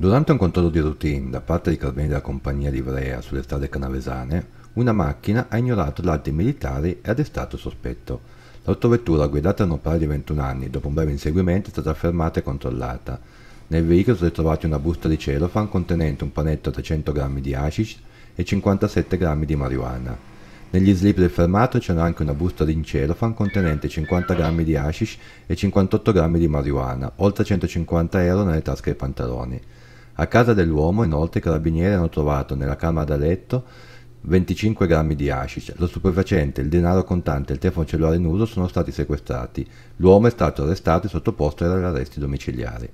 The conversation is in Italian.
Durante un controllo di routine da parte dei carabinieri della compagnia livrea sulle strade canavesane, una macchina ha ignorato l'arte militari e addestrato il sospetto. L'autovettura guidata da un operaio di 21 anni, dopo un breve inseguimento, è stata fermata e controllata. Nel veicolo sono ritrovati una busta di celofan contenente un panetto a 300 grammi di hashish e 57 grammi di marijuana. Negli slip del fermato c'era anche una busta di celofan contenente 50 grammi di hashish e 58 grammi di marijuana, oltre a 150 euro nelle tasche dei pantaloni. A casa dell'uomo inoltre i carabinieri hanno trovato nella camera da letto 25 grammi di hashish, lo stupefacente, il denaro contante e il telefono cellulare in uso sono stati sequestrati. L'uomo è stato arrestato e sottoposto agli arresti domiciliari.